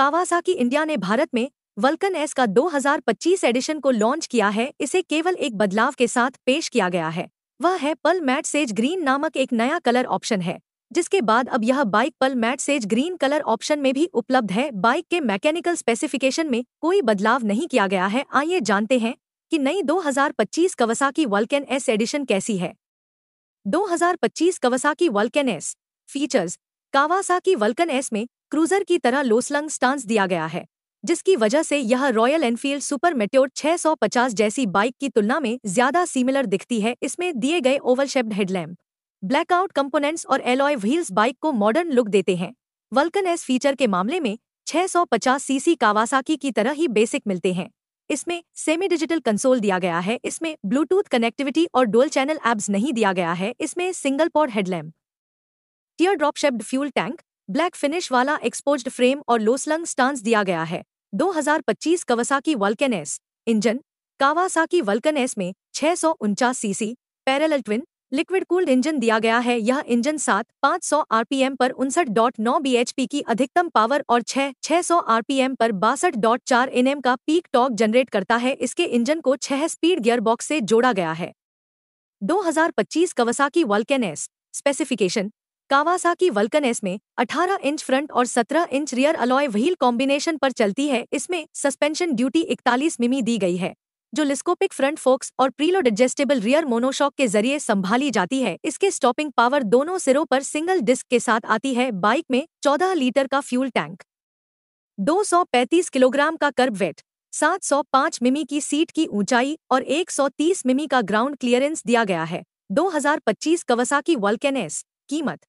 Kawasaki India ने भारत में vulcan S का 2025 एडिशन को लॉन्च किया है इसे केवल एक बदलाव के साथ पेश किया गया है वह है पल मैट सेज ग्रीन नामक एक नया कलर ऑप्शन है जिसके बाद अब यह bike pearl matt sage green colour option में भी उपलब्ध है बाइक के मैकेनिकल स्पेसिफिकेशन में कोई बदलाव नहीं किया गया है आइए जानते हैं कि नई 2025 की वल्कन एस एडिशन कैसी है 2025 की वल्कन एस फीचर्स कावासा की वल्कन एस में क्रूजर की तरह लोसलंग स्टांस दिया गया है जिसकी वजह से यह रॉयल एनफील्ड सुपर मेट्योर 650 जैसी बाइक की तुलना में ज्यादा सिमिलर दिखती है इसमें दिए गए oval shaped headlamp blackout components और एलॉय व्हील्स बाइक को मॉडर्न लुक देते हैं वल्कन एस फीचर के मामले में 650 सीसी कावासाकी की तरह ही बेसिक मिलते हैं इसमें सेमी डिजिटल कंसोल दिया गया है इसमें ब्लूटूथ कनेक्टिविटी और डोल चैनल एब्स नहीं दिया गया है इसमें single pod headlamp teardrop shaped fuel tank black finish वाला एक्सपोज्ड फ्रेम और लोसलंग स्टांस दिया गया है 2025 Kawasaki Vulcan S engine Kawasaki Vulcan S में छह सौ उनचास CC parallel twin liquid cooled engine दिया गया है यह इंजन सात पाँच सौ आरपीएम पर उनसठ डॉट नौ बी एच पी की अधिकतम पावर और छह छह सौ आरपीएम पर बासठ डॉट चार एन एम का पीक टॉक जनरेट करता है इसके इंजन को छह स्पीड गियर बॉक्स से जोड़ा गया है 2025 Kawasaki Vulcan S specification Kawasaki Vulcan S में 18 इंच फ्रंट और 17 inch rear alloy wheel combination पर चलती है इसमें सस्पेंशन ड्यूटी 41 मिमी दी गई है जो लिस्कोपिक फ्रंट फोक्स और प्रीलोड एडजस्टेबल रियर मोनोशॉक के जरिए संभाली जाती है इसके स्टॉपिंग पावर दोनों सिरों पर सिंगल डिस्क के साथ आती है बाइक में 14 लीटर का फ्यूल टैंक 235 किलोग्राम का कर्ब वेट 705 मिमी की सीट की ऊंचाई और 130 मिमी का ग्राउंड क्लियरेंस दिया गया है 2025 कवसा की एस कीमत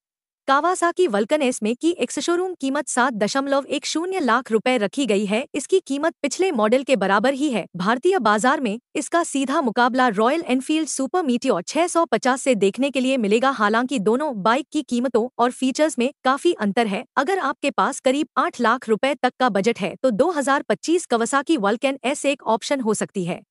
कावासाकी वल्कन एस में की एक्सशोरूम कीमत सात दशमलव एक शून्य लाख रुपए रखी गई है इसकी कीमत पिछले मॉडल के बराबर ही है भारतीय बाजार में इसका सीधा मुकाबला रॉयल एनफील्ड सुपर मीटियोर 650 से देखने के लिए मिलेगा हालांकि दोनों बाइक की कीमतों और फीचर्स में काफी अंतर है अगर आपके पास करीब आठ लाख रूपए तक का बजट है तो 2025 कवसाकी वल्कन एस एक ऑप्शन हो सकती है